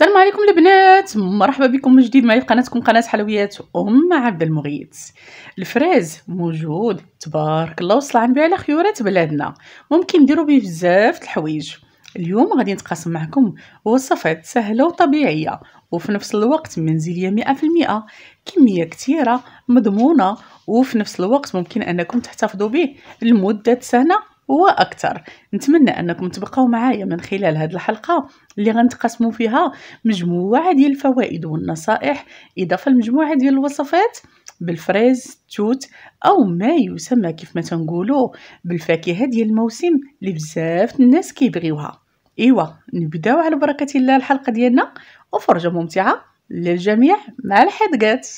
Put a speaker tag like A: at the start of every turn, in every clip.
A: السلام عليكم البنات مرحبا بكم من جديد معايا في قناتكم قناه حلويات ام عبد المغيث الفريز موجود تبارك الله وصل عن على خيورات بلادنا ممكن نديرو به بزاف الحوايج اليوم غادي نتقاسم معكم وصفات سهله وطبيعيه وفي نفس الوقت منزليه مئة في المئة كميه كثيره مضمونه وفي نفس الوقت ممكن انكم تحتفظوا به لمده سنه واكثر نتمنى انكم تبقاو معايا من خلال هذه الحلقه اللي غنتقاسموا فيها مجموعه ديال الفوائد والنصائح اضافه لمجموعه ديال الوصفات بالفريز توت او ما يسمى كيف ما تنقولوا بالفاكهه ديال الموسم اللي بزاف الناس كيبغيوها ايوا نبداو على بركه الله الحلقه ديالنا وفرجه ممتعه للجميع مع الحدقات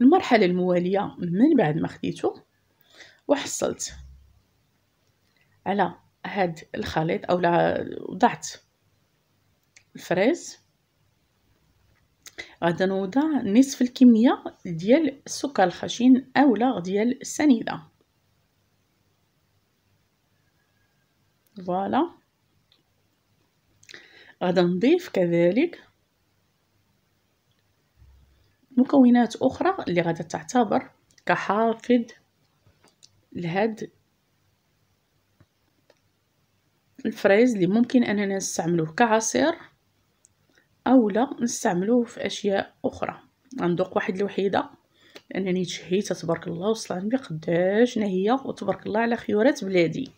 A: المرحلة الموالية من بعد ما خديته وحصلت على هاد الخليط أو وضعت الفريز غادا نوضع نصف الكمية ديال السكر الخشن أولا ديال السنيدة فوالا غادا نضيف كذلك مكونات اخرى اللي غادا تعتبر كحافظ لهاد الفريز اللي ممكن اننا نستعملوه كعصير اولا نستعملوه في اشياء اخرى غندوق واحد الوحيده لانني تشهيت تبارك الله وصلت بقداش نهيه وتبارك الله على خيورات بلادي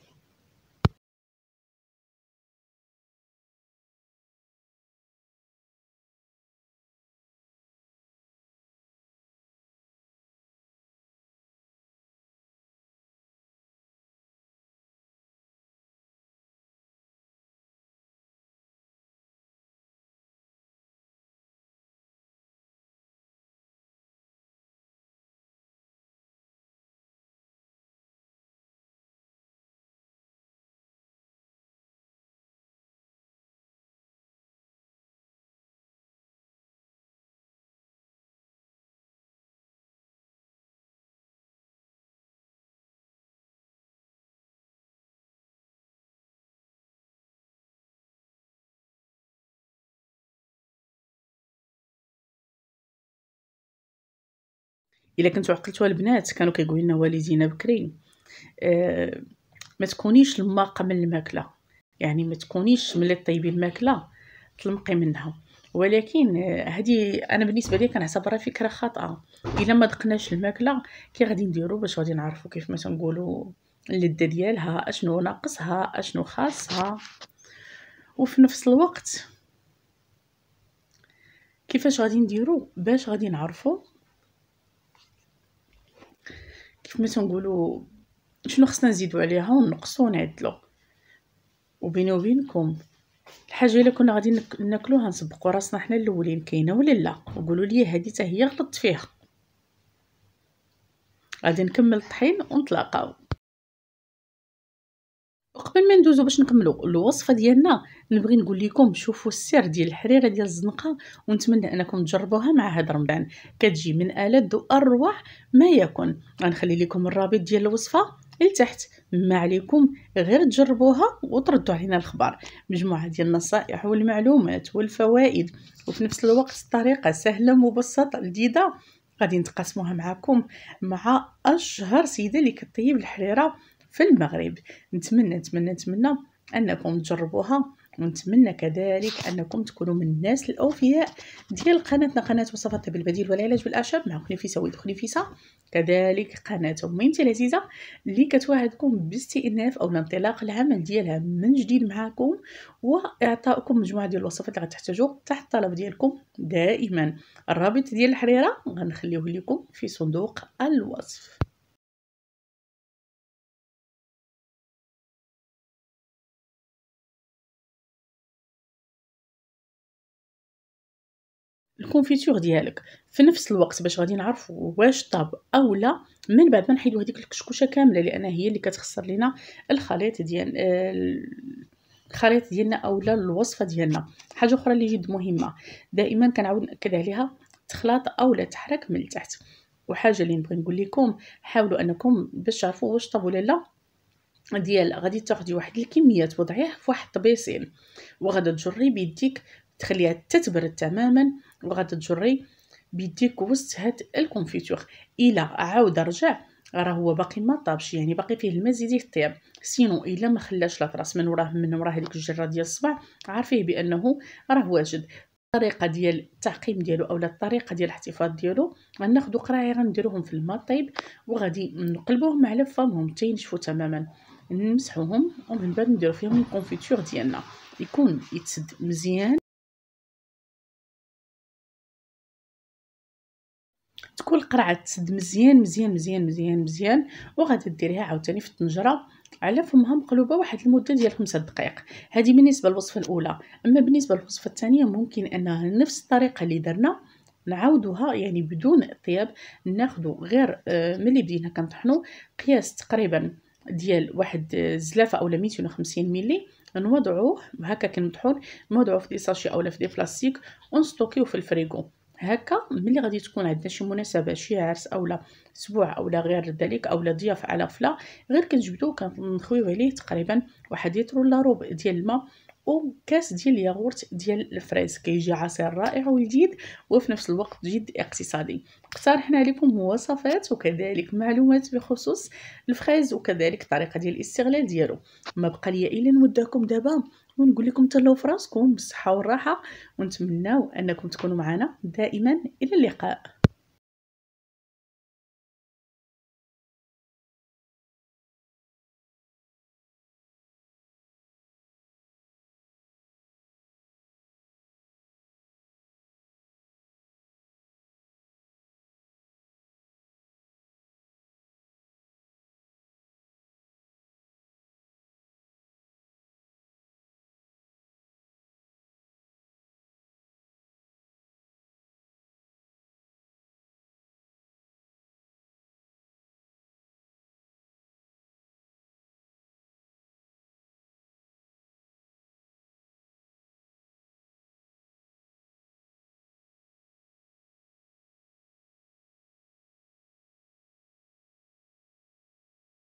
A: الا كنتو عقلتوها البنات كانوا كيقولوا لنا والدينا بكري آه ما تكونيش الماقه من الماكله يعني ما تكونيش ملي طيبي الماكله تلمقي منها ولكن هذه آه، انا بالنسبه لي كنعتبرها فكره خاطئه الا ما دقناش الماكله كي غادي نديرو باش غادي نعرفو كيف ما تنقولوا اللذه ديالها اشنو ناقصها اشنو خاصها وفي نفس الوقت كيفاش غادي نديرو باش غادي نعرفو كيف ما تنقولوا شنو خصنا نزيدو عليها ونقصو ونعدلو وبيني وبينكم الحاجه الا كنا غادي ناكلوها نسبقوا راسنا حنا الاولين كاينه ولا لا وقولوا لي هذه حتى هي غلطت فيها غادي نكمل الطحين ونتلاقاو وقبل ما ندوزو باش نكملو الوصفه ديالنا نبغي نقول لكم شوفوا السر ديال الحريره ديال الزنقه ونتمنى انكم تجربوها مع هذا رمضان كتجي من الذ واروع ما يكون غنخلي لكم الرابط ديال الوصفه لتحت ما عليكم غير تجربوها وتردوا علينا الخبر مجموعه ديال النصائح والمعلومات والفوائد وفي نفس الوقت طريقه سهله مبسطه لذيذه غادي نتقاسموها معكم مع اشهر سيده اللي كطيب الحريره في المغرب نتمنى نتمنى نتمنى انكم تجربوها ونتمنى كذلك انكم تكونوا من الناس الاوفياء ديال قناتنا قناه وصفات طب البديل والعلاج بالاعشاب مع خنيفيسه ولد خنيفيسه كذلك قناه ميمتي العزيزه اللي كتوعدكم باستئناف او انطلاق العمل ديالها من جديد معكم واعطائكم مجموعه ديال الوصفات اللي غتحتاجوا تحت الطلب ديالكم دائما الرابط ديال الحريره غنخليوه لكم في صندوق الوصف الكونفيتور ديالك في نفس الوقت باش غادي نعرفوا واش طاب او لا من بعد ما نحيدوا هذيك الكشكوشه كامله لان هي اللي كتخسر لنا الخليط ديال الخليط ديالنا اولا الوصفه ديالنا حاجه اخرى اللي جد مهمه دائما كنعاود ناكد عليها تخلاط اولا تحرك من التحت وحاجه اللي نبغي نقول لكم حاولوا انكم باش تعرفوا واش طاب ولا لا ديال غادي تاخدي واحد الكميات وضعيه في واحد الطبيسين وغادي تجري بيديك تخليها تتبرد تماما وغادي تجري بيديك وسط هاد الكونفيتور الى عاود رجع راه هو باقي ما طابش يعني باقي فيه المزيد يطيب سينو الا ما خلاش لاطراس من وراه من وراه ديك الجره ديال الصبع عارفيه بانه راه واجد الطريقه ديال التعقيم ديالو اولا الطريقه ديال الاحتفاظ ديالو غناخذ قراعي غنديروهم في الماء طيب وغادي نقلبوهم على فمهم حتى ينشفوا تماما نمسحوهم ومن بعد نديرو فيهم الكونفيتور ديالنا يكون
B: يتسد مزيان
A: تكون القرعه تسد مزيان مزيان مزيان مزيان مزيان وغادي ديريها عاوتاني في الطنجره على فمها مقلوبه واحد المده ديال خمسة دقائق هذه بالنسبه للوصفه الاولى اما بالنسبه للوصفه الثانيه ممكن انها نفس الطريقه اللي درنا نعاودوها يعني بدون طياب ناخدو غير آه، ملي بدينا كنطحنو قياس تقريبا ديال واحد الزلافه آه، اولا 250 ملي نوضعوه هكا كنطحون نوضعوه في ديساشي اولا في دي بلاستيك ونستوكيوه في الفريغو هكا ملي غادي تكون عندنا شي مناسبه شي عرس اولا اسبوع اولا غير ذلك اولا ضياف على فلا غير كنجبدو كنخويو عليه تقريبا واحد لتر ولا ربع ديال الماء وكاس ديال الياغورت ديال الفريز كيجي عصير رائع ولذيذ وفي نفس الوقت جد اقتصادي اقترحنا لكم مواصفات وكذلك معلومات بخصوص الفريز وكذلك طريقه ديال الاستغلال ديالو ما بقى ليا الا نوداكم دابا ونقول لكم تهلاو فراسكم بالصحه والراحه ونتمناو انكم تكونوا معنا دائما الى اللقاء